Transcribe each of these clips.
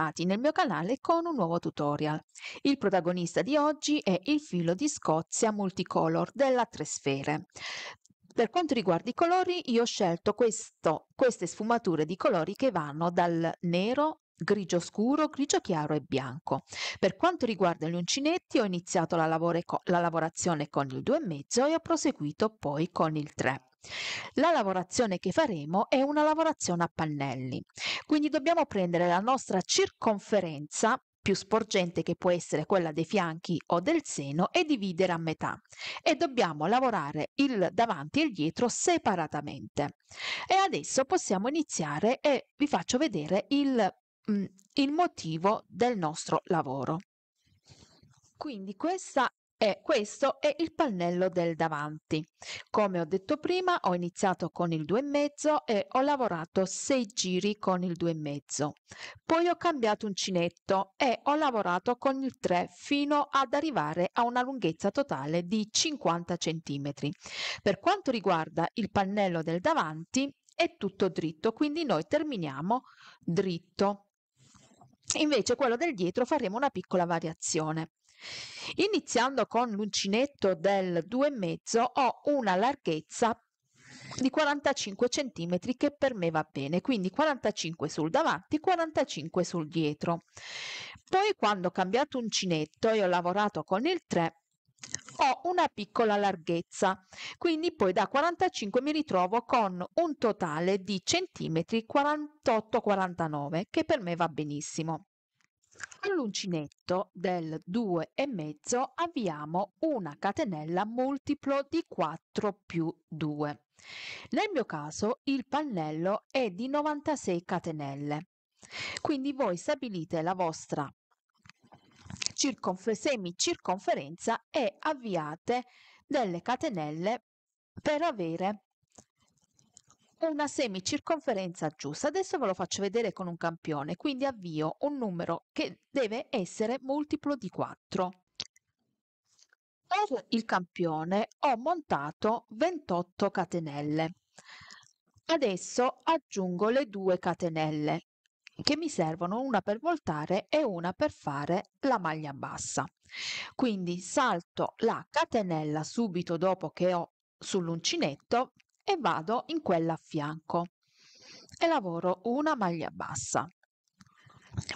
bentornati nel mio canale con un nuovo tutorial. Il protagonista di oggi è il filo di Scozia multicolor della Tre Sfere. Per quanto riguarda i colori, io ho scelto questo, queste sfumature di colori che vanno dal nero grigio scuro, grigio chiaro e bianco. Per quanto riguarda gli uncinetti ho iniziato la, la lavorazione con il 2,5 e ho proseguito poi con il 3. La lavorazione che faremo è una lavorazione a pannelli, quindi dobbiamo prendere la nostra circonferenza più sporgente che può essere quella dei fianchi o del seno e dividere a metà e dobbiamo lavorare il davanti e il dietro separatamente e adesso possiamo iniziare e vi faccio vedere il, mm, il motivo del nostro lavoro quindi questa e questo è il pannello del davanti. Come ho detto prima, ho iniziato con il 2,5 e ho lavorato 6 giri con il 2,5. Poi ho cambiato uncinetto e ho lavorato con il 3 fino ad arrivare a una lunghezza totale di 50 cm. Per quanto riguarda il pannello del davanti, è tutto dritto, quindi noi terminiamo dritto. Invece quello del dietro faremo una piccola variazione. Iniziando con l'uncinetto del 2,5 ho una larghezza di 45 cm che per me va bene, quindi 45 sul davanti, 45 sul dietro. Poi quando ho cambiato uncinetto e ho lavorato con il 3 ho una piccola larghezza, quindi poi da 45 mi ritrovo con un totale di centimetri 48-49 che per me va benissimo. Con l'uncinetto del mezzo avviamo una catenella multiplo di 4 più 2. Nel mio caso il pannello è di 96 catenelle, quindi voi stabilite la vostra circonfer- semicirconferenza e avviate delle catenelle per avere una semicirconferenza giusta. Adesso ve lo faccio vedere con un campione, quindi avvio un numero che deve essere multiplo di 4. Per il campione ho montato 28 catenelle. Adesso aggiungo le due catenelle che mi servono una per voltare e una per fare la maglia bassa. Quindi salto la catenella subito dopo che ho sull'uncinetto, e vado in quella a fianco e lavoro una maglia bassa.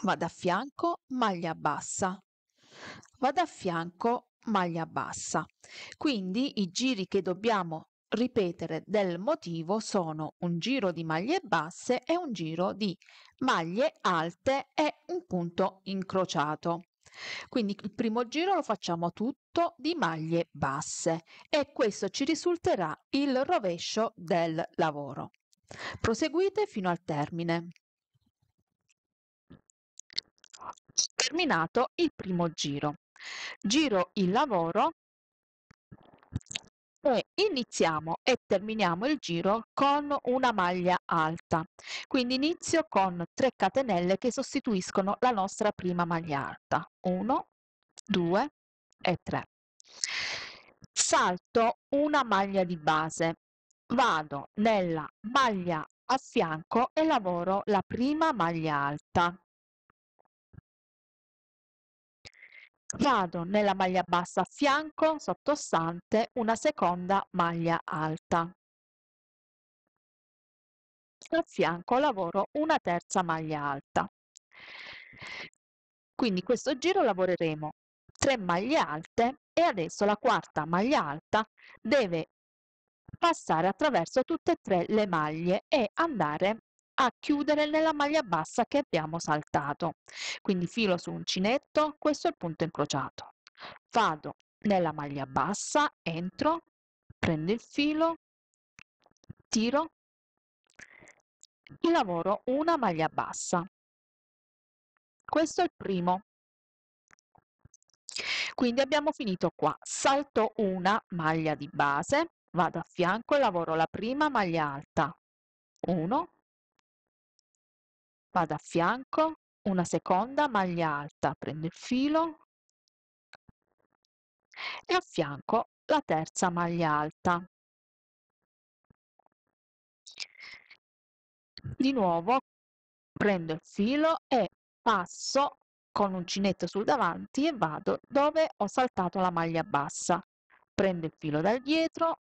Vado a fianco, maglia bassa. Vado a fianco, maglia bassa. Quindi i giri che dobbiamo ripetere del motivo sono un giro di maglie basse e un giro di maglie alte e un punto incrociato. Quindi il primo giro lo facciamo tutto di maglie basse e questo ci risulterà il rovescio del lavoro. Proseguite fino al termine. Terminato il primo giro. Giro il lavoro e iniziamo e terminiamo il giro con una maglia alta. Quindi inizio con 3 catenelle che sostituiscono la nostra prima maglia alta. 1, 2 e 3. Salto una maglia di base. Vado nella maglia a fianco e lavoro la prima maglia alta vado nella maglia bassa a fianco sottostante una seconda maglia alta a fianco lavoro una terza maglia alta quindi questo giro lavoreremo 3 maglie alte e adesso la quarta maglia alta deve passare attraverso tutte e tre le maglie e andare a chiudere nella maglia bassa che abbiamo saltato. Quindi filo su uncinetto, questo è il punto incrociato. Vado nella maglia bassa, entro, prendo il filo, tiro e lavoro una maglia bassa. Questo è il primo. Quindi abbiamo finito qua. Salto una maglia di base, vado a fianco e lavoro la prima maglia alta. 1, vado a fianco, una seconda maglia alta, prendo il filo e a fianco la terza maglia alta. Di nuovo prendo il filo e passo con l'uncinetto sul davanti e vado dove ho saltato la maglia bassa. Prendo il filo dal dietro,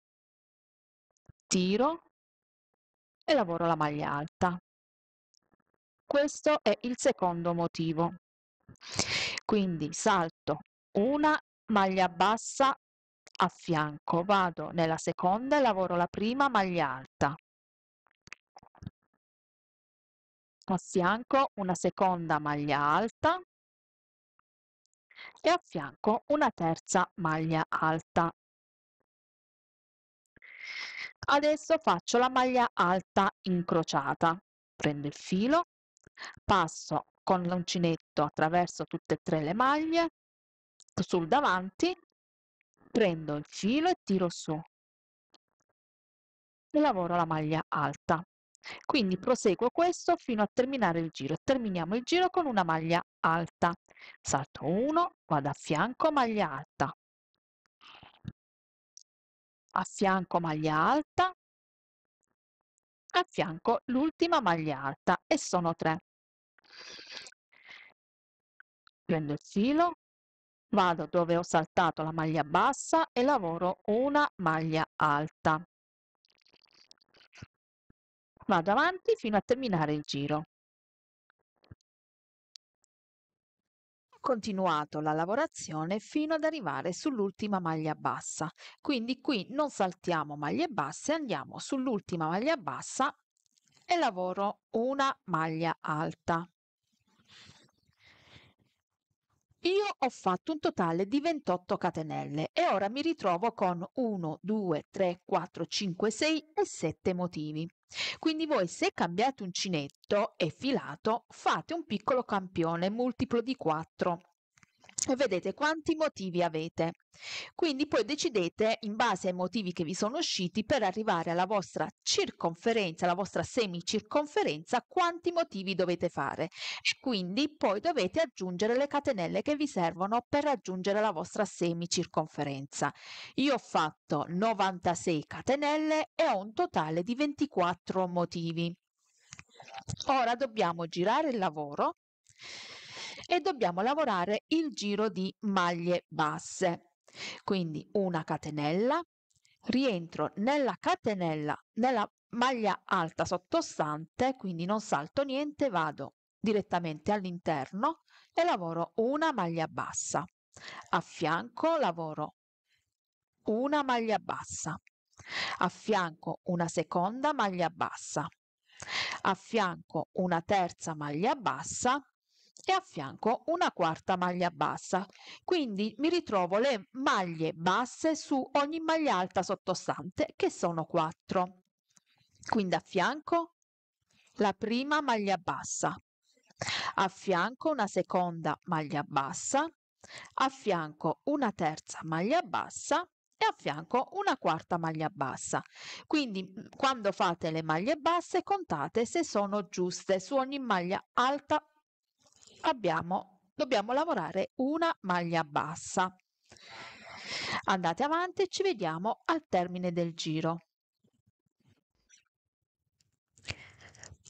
tiro e lavoro la maglia alta. Questo è il secondo motivo. Quindi salto una maglia bassa a fianco, vado nella seconda e lavoro la prima maglia alta. A fianco una seconda maglia alta e a fianco una terza maglia alta. Adesso faccio la maglia alta incrociata. Prendo il filo, Passo con l'uncinetto attraverso tutte e tre le maglie, sul davanti, prendo il filo e tiro su. E lavoro la maglia alta. Quindi proseguo questo fino a terminare il giro. Terminiamo il giro con una maglia alta. Salto 1, vado a fianco, maglia alta. A fianco maglia alta, a fianco l'ultima maglia alta e sono 3. Prendo il filo, vado dove ho saltato la maglia bassa e lavoro una maglia alta. Vado avanti fino a terminare il giro. continuato la lavorazione fino ad arrivare sull'ultima maglia bassa. Quindi qui non saltiamo maglie basse, andiamo sull'ultima maglia bassa e lavoro una maglia alta. Io ho fatto un totale di 28 catenelle e ora mi ritrovo con 1, 2, 3, 4, 5, 6 e 7 motivi. Quindi voi se cambiate uncinetto e filato fate un piccolo campione multiplo di 4 e vedete quanti motivi avete. Quindi poi decidete in base ai motivi che vi sono usciti per arrivare alla vostra circonferenza, alla vostra semicirconferenza, quanti motivi dovete fare. E quindi poi dovete aggiungere le catenelle che vi servono per raggiungere la vostra semicirconferenza. Io ho fatto 96 catenelle e ho un totale di 24 motivi. Ora dobbiamo girare il lavoro e dobbiamo lavorare il giro di maglie basse. Quindi una catenella, rientro nella catenella, nella maglia alta sottostante, quindi non salto niente, vado direttamente all'interno e lavoro una maglia bassa. A fianco lavoro una maglia bassa, a fianco una seconda maglia bassa, a fianco una terza maglia bassa e a fianco una quarta maglia bassa. Quindi mi ritrovo le maglie basse su ogni maglia alta sottostante che sono 4. Quindi a fianco la prima maglia bassa, a fianco una seconda maglia bassa, a fianco una terza maglia bassa e a fianco una quarta maglia bassa. Quindi mm, quando fate le maglie basse contate se sono giuste su ogni maglia alta abbiamo, dobbiamo lavorare una maglia bassa. Andate avanti e ci vediamo al termine del giro.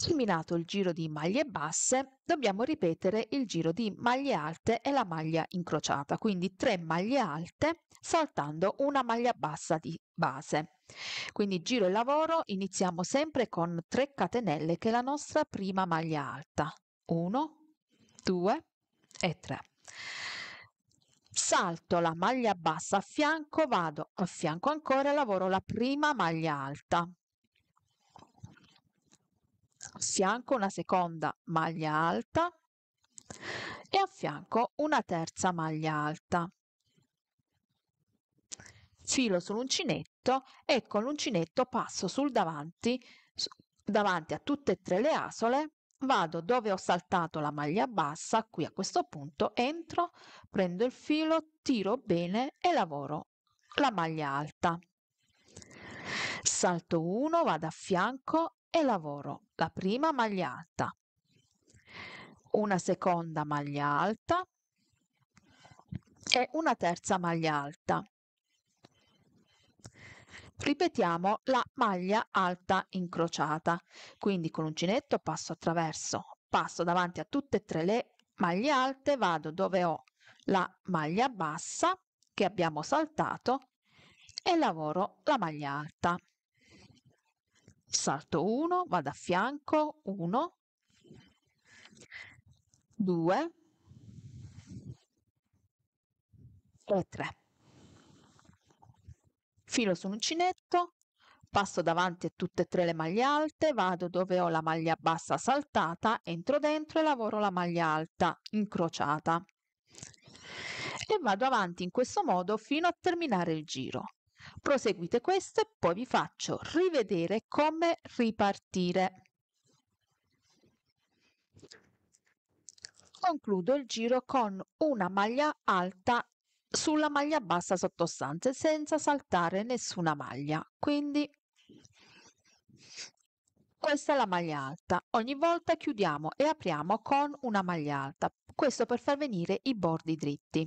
Terminato il giro di maglie basse, dobbiamo ripetere il giro di maglie alte e la maglia incrociata, quindi tre maglie alte saltando una maglia bassa di base. Quindi giro e lavoro iniziamo sempre con 3 catenelle che è la nostra prima maglia alta. 1, 2 e 3. Salto la maglia bassa a fianco, vado a fianco ancora e lavoro la prima maglia alta. A fianco una seconda maglia alta e a fianco una terza maglia alta. Filo sull'uncinetto e con l'uncinetto passo sul davanti, davanti a tutte e tre le asole vado dove ho saltato la maglia bassa, qui a questo punto entro, prendo il filo, tiro bene e lavoro la maglia alta. Salto 1, vado a fianco e lavoro la prima maglia alta, una seconda maglia alta e una terza maglia alta ripetiamo la maglia alta incrociata quindi con l'uncinetto passo attraverso passo davanti a tutte e tre le maglie alte vado dove ho la maglia bassa che abbiamo saltato e lavoro la maglia alta salto 1 vado a fianco 1 2 e 3 filo sull'uncinetto, passo davanti a tutte e tre le maglie alte, vado dove ho la maglia bassa saltata, entro dentro e lavoro la maglia alta incrociata. E vado avanti in questo modo fino a terminare il giro. Proseguite questo e poi vi faccio rivedere come ripartire. Concludo il giro con una maglia alta sulla maglia bassa sottostante senza saltare nessuna maglia. Quindi questa è la maglia alta. Ogni volta chiudiamo e apriamo con una maglia alta. Questo per far venire i bordi dritti.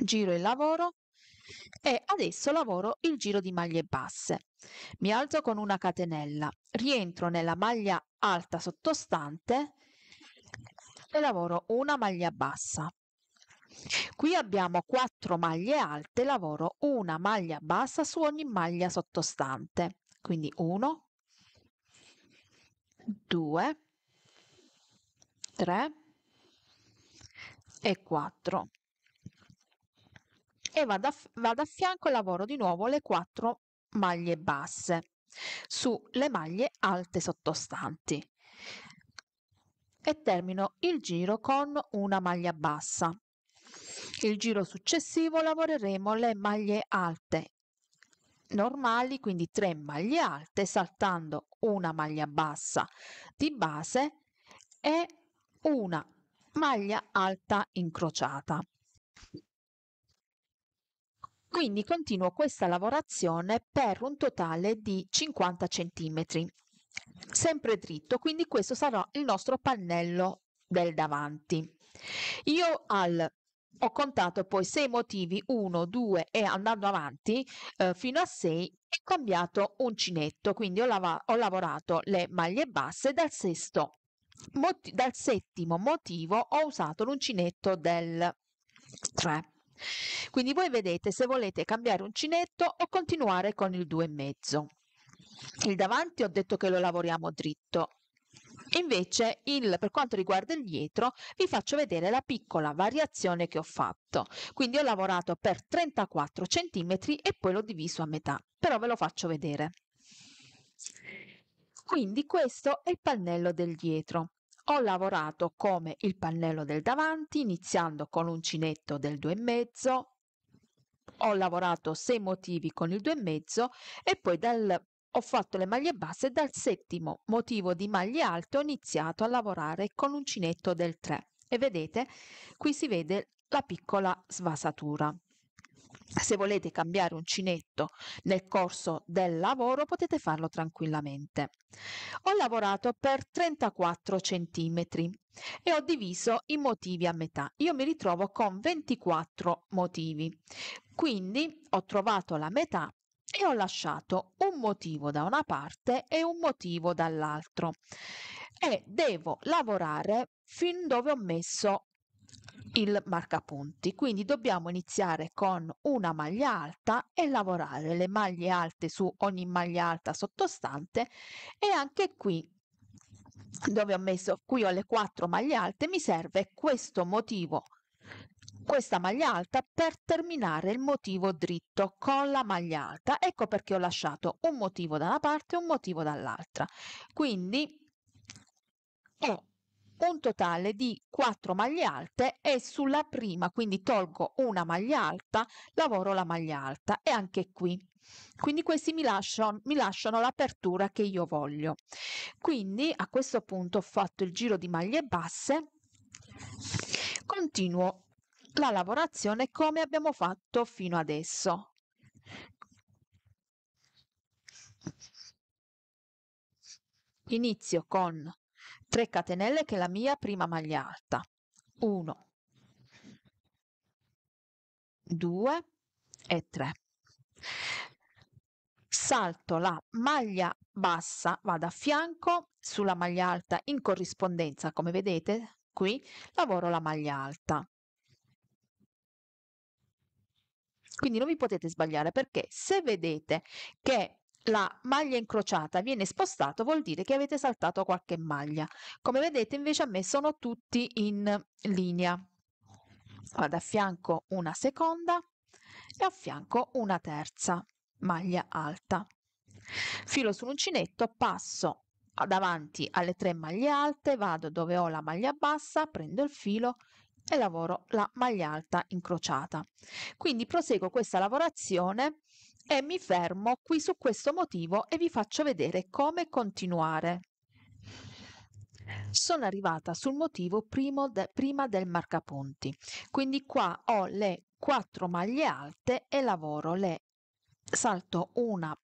Giro il lavoro e adesso lavoro il giro di maglie basse. Mi alzo con una catenella, rientro nella maglia alta sottostante e lavoro una maglia bassa. Qui abbiamo 4 maglie alte, lavoro una maglia bassa su ogni maglia sottostante, quindi 1, 2, 3 e 4 e vado a, vado a fianco e lavoro di nuovo le 4 maglie basse sulle maglie alte sottostanti e termino il giro con una maglia bassa il giro successivo lavoreremo le maglie alte normali, quindi 3 maglie alte, saltando una maglia bassa di base e una maglia alta incrociata. Quindi continuo questa lavorazione per un totale di 50 centimetri sempre dritto, quindi questo sarà il nostro pannello del davanti. Io al ho contato poi sei motivi, uno, due e andando avanti eh, fino a sei, ho cambiato uncinetto, quindi ho, lava- ho lavorato le maglie basse dal sesto Mot- dal settimo motivo ho usato l'uncinetto del 3. Quindi voi vedete se volete cambiare uncinetto o continuare con il e mezzo Il davanti ho detto che lo lavoriamo dritto, Invece il, per quanto riguarda il dietro vi faccio vedere la piccola variazione che ho fatto. Quindi ho lavorato per 34 cm e poi l'ho diviso a metà, però ve lo faccio vedere. Quindi questo è il pannello del dietro. Ho lavorato come il pannello del davanti, iniziando con l'uncinetto del 2,5, ho lavorato sei motivi con il 2,5 e poi dal ho fatto le maglie basse dal settimo motivo di maglie alte ho iniziato a lavorare con l'uncinetto del 3 e vedete qui si vede la piccola svasatura. Se volete cambiare uncinetto nel corso del lavoro potete farlo tranquillamente. Ho lavorato per 34 centimetri e ho diviso i motivi a metà. Io mi ritrovo con 24 motivi, quindi ho trovato la metà e ho lasciato un motivo da una parte e un motivo dall'altro e devo lavorare fin dove ho messo il marcapunti quindi dobbiamo iniziare con una maglia alta e lavorare le maglie alte su ogni maglia alta sottostante e anche qui dove ho messo qui ho le quattro maglie alte mi serve questo motivo questa maglia alta per terminare il motivo dritto con la maglia alta ecco perché ho lasciato un motivo da una parte e un motivo dall'altra quindi ho un totale di 4 maglie alte e sulla prima quindi tolgo una maglia alta lavoro la maglia alta e anche qui quindi questi mi lasciano, mi lasciano l'apertura che io voglio quindi a questo punto ho fatto il giro di maglie basse continuo la lavorazione come abbiamo fatto fino adesso. Inizio con 3 catenelle che è la mia prima maglia alta. 1, 2 e 3. Salto la maglia bassa, vado a fianco sulla maglia alta in corrispondenza, come vedete qui, lavoro la maglia alta. Quindi non vi potete sbagliare perché se vedete che la maglia incrociata viene spostata vuol dire che avete saltato qualche maglia. Come vedete invece a me sono tutti in linea. Vado a fianco una seconda e a fianco una terza maglia alta. Filo sull'uncinetto, passo davanti alle tre maglie alte, vado dove ho la maglia bassa, prendo il filo, e lavoro la maglia alta incrociata. Quindi proseguo questa lavorazione e mi fermo qui su questo motivo e vi faccio vedere come continuare. Sono arrivata sul motivo de, prima del marcapunti, quindi qua ho le 4 maglie alte e lavoro le salto una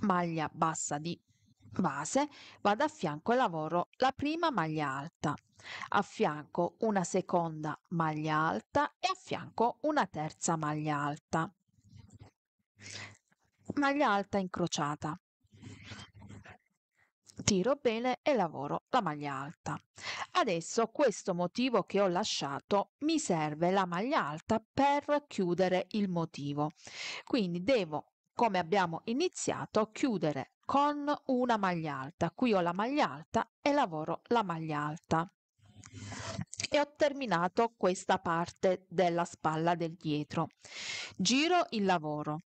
maglia bassa di base vado a fianco e lavoro la prima maglia alta, a fianco una seconda maglia alta e a fianco una terza maglia alta. Maglia alta incrociata. Tiro bene e lavoro la maglia alta. Adesso questo motivo che ho lasciato mi serve la maglia alta per chiudere il motivo. Quindi devo come abbiamo iniziato, chiudere con una maglia alta. Qui ho la maglia alta e lavoro la maglia alta. E ho terminato questa parte della spalla del dietro. Giro il lavoro.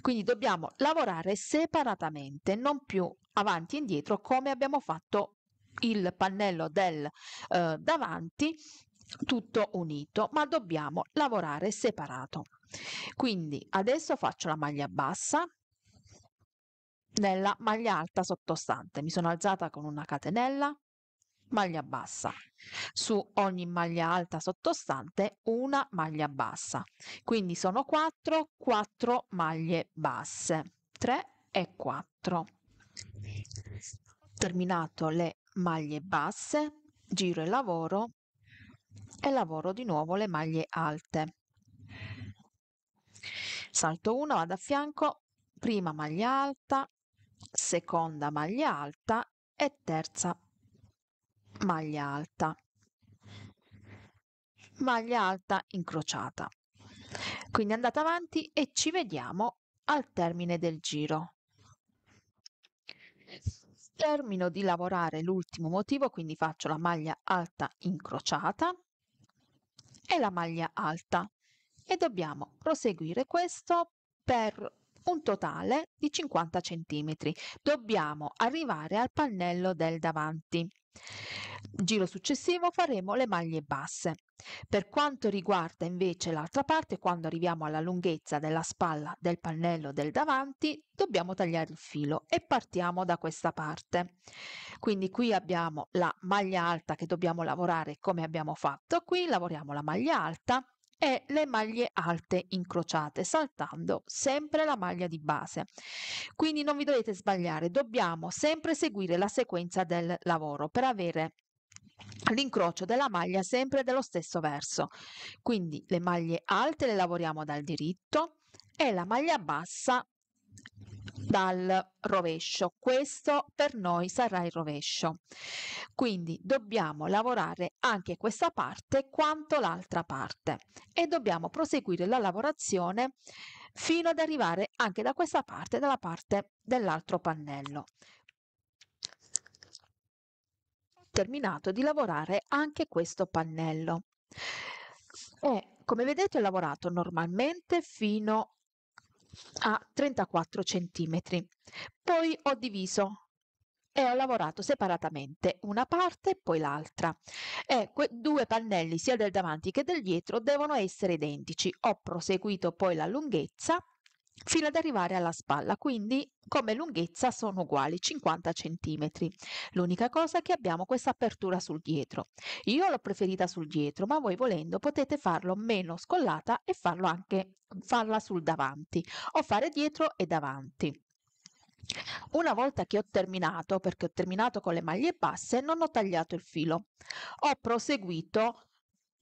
Quindi dobbiamo lavorare separatamente, non più avanti e indietro come abbiamo fatto il pannello del eh, davanti tutto unito, ma dobbiamo lavorare separato. Quindi adesso faccio la maglia bassa, nella maglia alta sottostante. Mi sono alzata con una catenella, maglia bassa. Su ogni maglia alta sottostante una maglia bassa. Quindi sono 4, 4 maglie basse, 3 e 4. Terminato le maglie basse, giro il lavoro e lavoro di nuovo le maglie alte. Salto 1, vado a fianco, prima maglia alta, seconda maglia alta e terza maglia alta maglia alta incrociata quindi andate avanti e ci vediamo al termine del giro termino di lavorare l'ultimo motivo quindi faccio la maglia alta incrociata e la maglia alta e dobbiamo proseguire questo per un totale di 50 cm. Dobbiamo arrivare al pannello del davanti. Giro successivo faremo le maglie basse. Per quanto riguarda invece l'altra parte, quando arriviamo alla lunghezza della spalla del pannello del davanti, dobbiamo tagliare il filo e partiamo da questa parte. Quindi qui abbiamo la maglia alta che dobbiamo lavorare come abbiamo fatto qui, lavoriamo la maglia alta e le maglie alte incrociate saltando sempre la maglia di base quindi non vi dovete sbagliare dobbiamo sempre seguire la sequenza del lavoro per avere l'incrocio della maglia sempre dello stesso verso quindi le maglie alte le lavoriamo dal diritto e la maglia bassa dal rovescio. Questo per noi sarà il rovescio. Quindi dobbiamo lavorare anche questa parte quanto l'altra parte e dobbiamo proseguire la lavorazione fino ad arrivare anche da questa parte, dalla parte dell'altro pannello. Terminato di lavorare anche questo pannello. E come vedete ho lavorato normalmente fino a 34 cm. Poi ho diviso e ho lavorato separatamente una parte e poi l'altra. E due pannelli sia del davanti che del dietro devono essere identici. Ho proseguito poi la lunghezza fino ad arrivare alla spalla, quindi come lunghezza sono uguali 50 cm. L'unica cosa è che abbiamo questa apertura sul dietro. Io l'ho preferita sul dietro, ma voi volendo potete farlo meno scollata e farlo anche farla sul davanti o fare dietro e davanti. Una volta che ho terminato, perché ho terminato con le maglie basse, non ho tagliato il filo, ho proseguito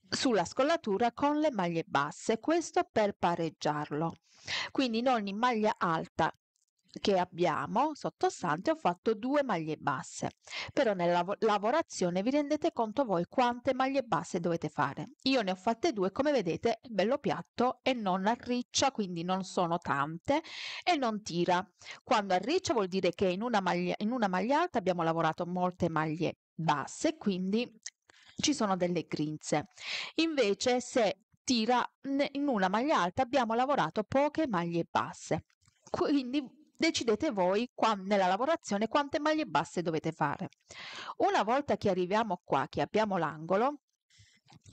sulla scollatura con le maglie basse, questo per pareggiarlo. Quindi in ogni maglia alta che abbiamo sottostante ho fatto due maglie basse, però nella lavorazione vi rendete conto voi quante maglie basse dovete fare. Io ne ho fatte due, come vedete, bello piatto e non arriccia, quindi non sono tante e non tira. Quando arriccia vuol dire che in una maglia, in una maglia alta abbiamo lavorato molte maglie basse, quindi ci sono delle grinze. Invece se tira in una maglia alta abbiamo lavorato poche maglie basse. Quindi decidete voi qua, nella lavorazione quante maglie basse dovete fare. Una volta che arriviamo qua, che abbiamo l'angolo,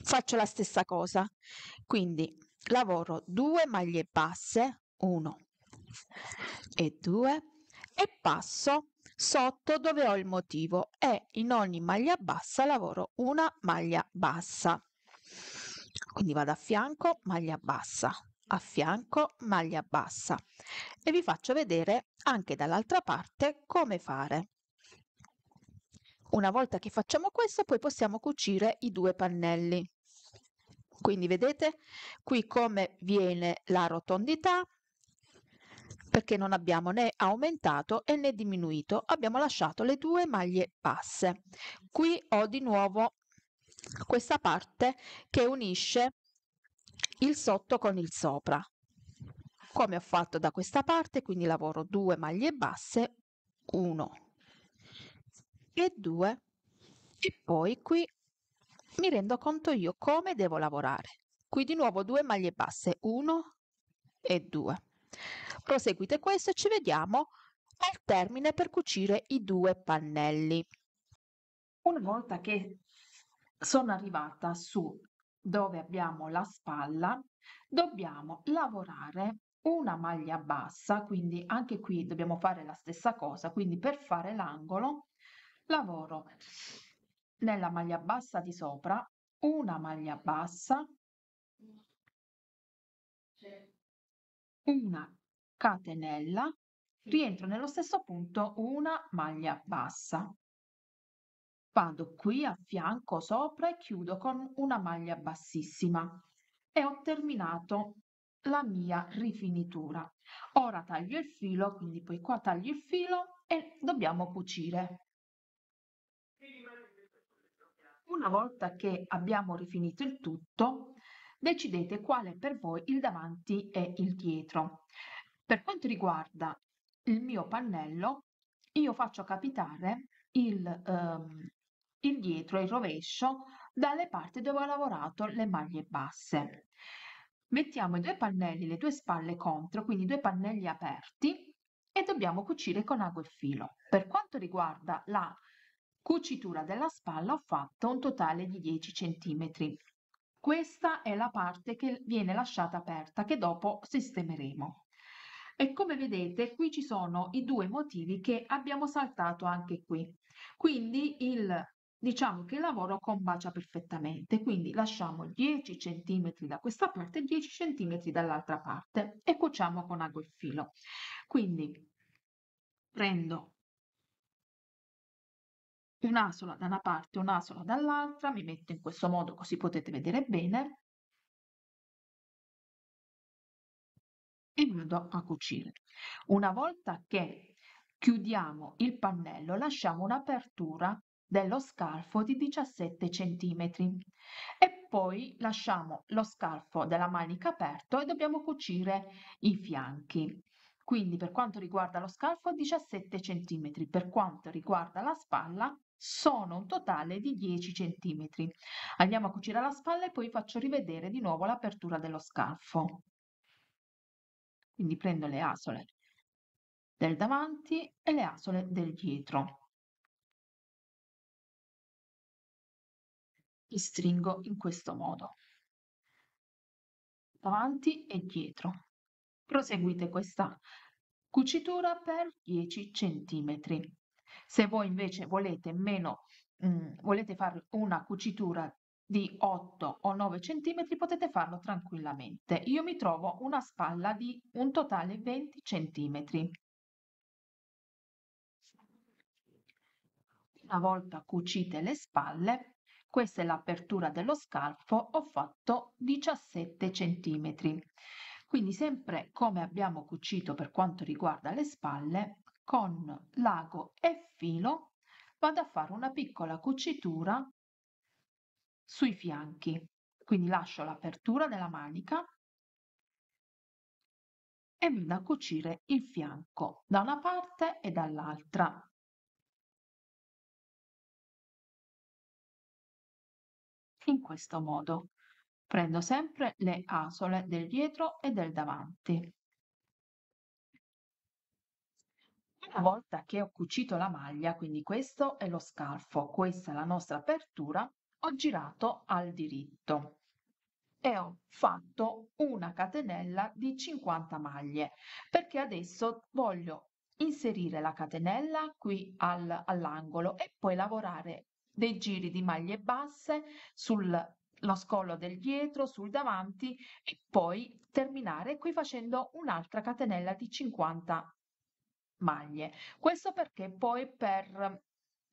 faccio la stessa cosa. Quindi lavoro due maglie basse, 1 e 2 e passo Sotto dove ho il motivo e in ogni maglia bassa lavoro una maglia bassa. Quindi vado a fianco, maglia bassa, a fianco, maglia bassa e vi faccio vedere anche dall'altra parte come fare. Una volta che facciamo questo poi possiamo cucire i due pannelli. Quindi vedete qui come viene la rotondità perché non abbiamo né aumentato né diminuito, abbiamo lasciato le due maglie basse. Qui ho di nuovo questa parte che unisce il sotto con il sopra. Come ho fatto da questa parte, quindi lavoro due maglie basse, 1 e 2 e poi qui mi rendo conto io come devo lavorare. Qui di nuovo due maglie basse, 1 e 2 proseguite questo e ci vediamo al termine per cucire i due pannelli. Una volta che sono arrivata su dove abbiamo la spalla, dobbiamo lavorare una maglia bassa, quindi anche qui dobbiamo fare la stessa cosa, quindi per fare l'angolo lavoro nella maglia bassa di sopra una maglia bassa, una catenella, rientro nello stesso punto una maglia bassa. Vado qui a fianco sopra e chiudo con una maglia bassissima e ho terminato la mia rifinitura. Ora taglio il filo, quindi poi qua taglio il filo e dobbiamo cucire. Una volta che abbiamo rifinito il tutto, decidete quale per voi il davanti e il dietro. Per quanto riguarda il mio pannello, io faccio capitare il, ehm, il dietro, il rovescio, dalle parti dove ho lavorato le maglie basse. Mettiamo i due pannelli, le due spalle contro, quindi due pannelli aperti e dobbiamo cucire con ago e filo. Per quanto riguarda la cucitura della spalla ho fatto un totale di 10 cm. Questa è la parte che viene lasciata aperta che dopo sistemeremo. E come vedete qui ci sono i due motivi che abbiamo saltato anche qui. Quindi il, diciamo che il lavoro combacia perfettamente, quindi lasciamo 10 cm da questa parte e 10 cm dall'altra parte e cuociamo con ago e filo. Quindi prendo un'asola da una parte e un'asola dall'altra, mi metto in questo modo così potete vedere bene e vado a cucire. Una volta che chiudiamo il pannello lasciamo un'apertura dello scalfo di 17 cm e poi lasciamo lo scalfo della manica aperto e dobbiamo cucire i fianchi. Quindi per quanto riguarda lo scalfo 17 cm, per quanto riguarda la spalla sono un totale di 10 cm. Andiamo a cucire la spalla e poi faccio rivedere di nuovo l'apertura dello scalfo. Quindi prendo le asole del davanti e le asole del dietro. Li stringo in questo modo. Davanti e dietro. Proseguite questa cucitura per 10 centimetri. Se voi invece volete meno, mh, mm, volete fare una cucitura di 8 o 9 cm potete farlo tranquillamente. Io mi trovo una spalla di un totale 20 cm. Una volta cucite le spalle, questa è l'apertura dello scalfo, ho fatto 17 cm. Quindi sempre come abbiamo cucito per quanto riguarda le spalle, con lago e filo vado a fare una piccola cucitura sui fianchi. Quindi lascio l'apertura della manica e vado a cucire il fianco da una parte e dall'altra. In questo modo prendo sempre le asole del dietro e del davanti. Una volta che ho cucito la maglia, quindi questo è lo scalfo, questa è la nostra apertura, ho girato al diritto e ho fatto una catenella di 50 maglie perché adesso voglio inserire la catenella qui al, all'angolo e poi lavorare dei giri di maglie basse sullo scollo del dietro, sul davanti e poi terminare qui facendo un'altra catenella di 50 maglie. Questo perché poi per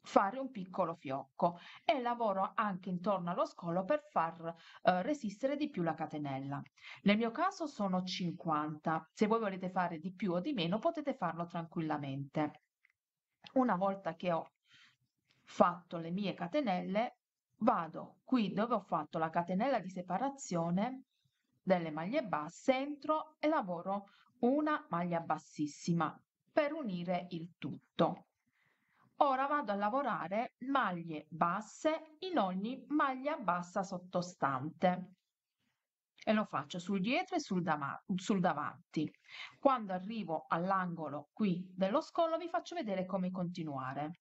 fare un piccolo fiocco e lavoro anche intorno allo scolo per far eh, resistere di più la catenella. Nel mio caso sono 50, se voi volete fare di più o di meno potete farlo tranquillamente. Una volta che ho fatto le mie catenelle, vado qui dove ho fatto la catenella di separazione delle maglie basse, entro e lavoro una maglia bassissima per unire il tutto. Ora vado a lavorare maglie basse in ogni maglia bassa sottostante e lo faccio sul dietro e sul, sul davanti. Quando arrivo all'angolo qui dello scollo vi faccio vedere come continuare.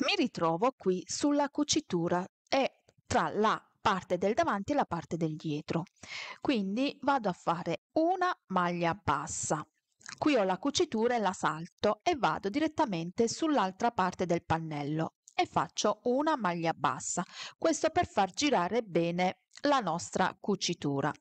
Mi ritrovo qui sulla cucitura e tra la parte del davanti e la parte del dietro. Quindi vado a fare una maglia bassa. Qui ho la cucitura e la salto e vado direttamente sull'altra parte del pannello e faccio una maglia bassa, questo per far girare bene la nostra cucitura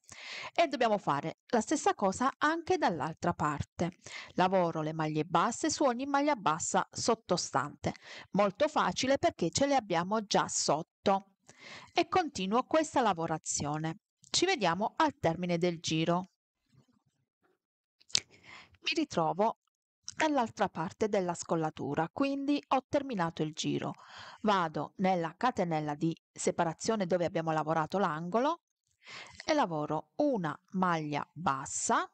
e dobbiamo fare la stessa cosa anche dall'altra parte lavoro le maglie basse su ogni maglia bassa sottostante molto facile perché ce le abbiamo già sotto e continuo questa lavorazione ci vediamo al termine del giro mi ritrovo dall'altra parte della scollatura, quindi ho terminato il giro. Vado nella catenella di separazione dove abbiamo lavorato l'angolo e lavoro una maglia bassa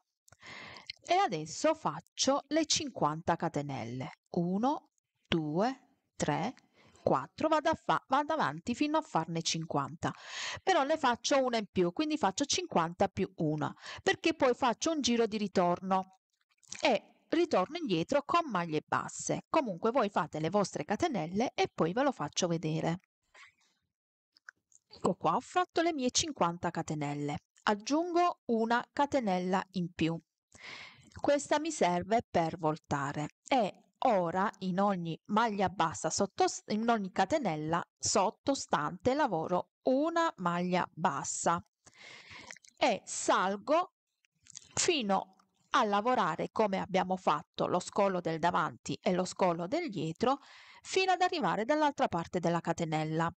e adesso faccio le 50 catenelle. 1, 2, 3, 4, vado, a fa- vado avanti fino a farne 50, però ne faccio una in più, quindi faccio 50 più una, perché poi faccio un giro di ritorno e ritorno indietro con maglie basse. Comunque voi fate le vostre catenelle e poi ve lo faccio vedere. Ecco qua, ho fatto le mie 50 catenelle. Aggiungo una catenella in più. Questa mi serve per voltare e ora in ogni maglia bassa, in ogni catenella sottostante lavoro una maglia bassa e salgo fino a lavorare come abbiamo fatto lo scolo del davanti e lo scolo del dietro fino ad arrivare dall'altra parte della catenella.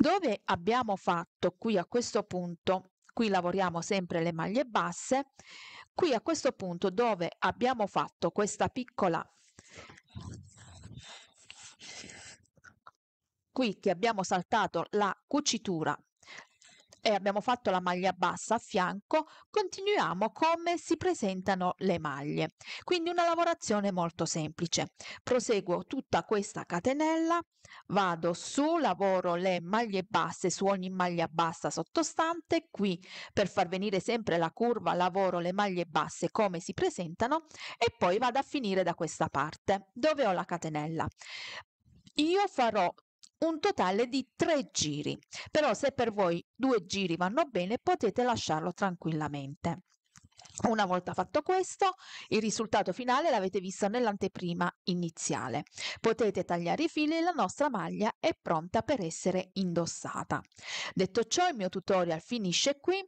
Dove abbiamo fatto qui a questo punto, qui lavoriamo sempre le maglie basse, qui a questo punto dove abbiamo fatto questa piccola qui che abbiamo saltato la cucitura e abbiamo fatto la maglia bassa a fianco, continuiamo come si presentano le maglie. Quindi una lavorazione molto semplice. Proseguo tutta questa catenella, vado su, lavoro le maglie basse su ogni maglia bassa sottostante, qui per far venire sempre la curva lavoro le maglie basse come si presentano e poi vado a finire da questa parte dove ho la catenella. Io farò un totale di tre giri. Però se per voi due giri vanno bene potete lasciarlo tranquillamente. Una volta fatto questo, il risultato finale l'avete visto nell'anteprima iniziale. Potete tagliare i fili e la nostra maglia è pronta per essere indossata. Detto ciò, il mio tutorial finisce qui.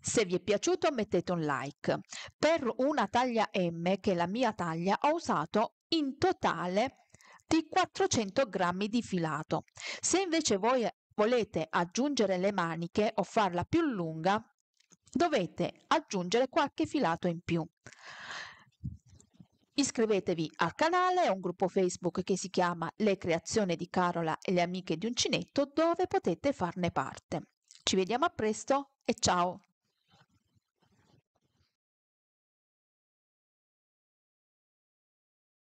Se vi è piaciuto mettete un like. Per una taglia M, che è la mia taglia, ho usato in totale tutti 400 g di filato. Se invece voi volete aggiungere le maniche o farla più lunga, dovete aggiungere qualche filato in più. Iscrivetevi al canale, è un gruppo Facebook che si chiama Le creazioni di Carola e le amiche di Uncinetto dove potete farne parte. Ci vediamo a presto e ciao!